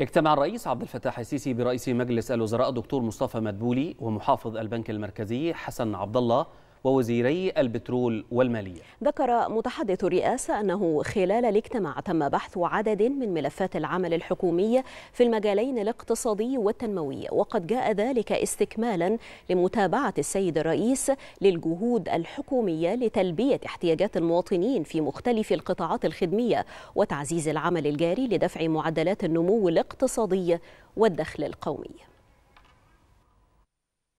اجتمع الرئيس عبد الفتاح السيسي برئيس مجلس الوزراء دكتور مصطفى مدبولي ومحافظ البنك المركزي حسن عبد الله ووزيري البترول والمالية ذكر متحدث الرئاسة أنه خلال الاجتماع تم بحث عدد من ملفات العمل الحكومية في المجالين الاقتصادي والتنموي وقد جاء ذلك استكمالا لمتابعة السيد الرئيس للجهود الحكومية لتلبية احتياجات المواطنين في مختلف القطاعات الخدمية وتعزيز العمل الجاري لدفع معدلات النمو الاقتصادي والدخل القومي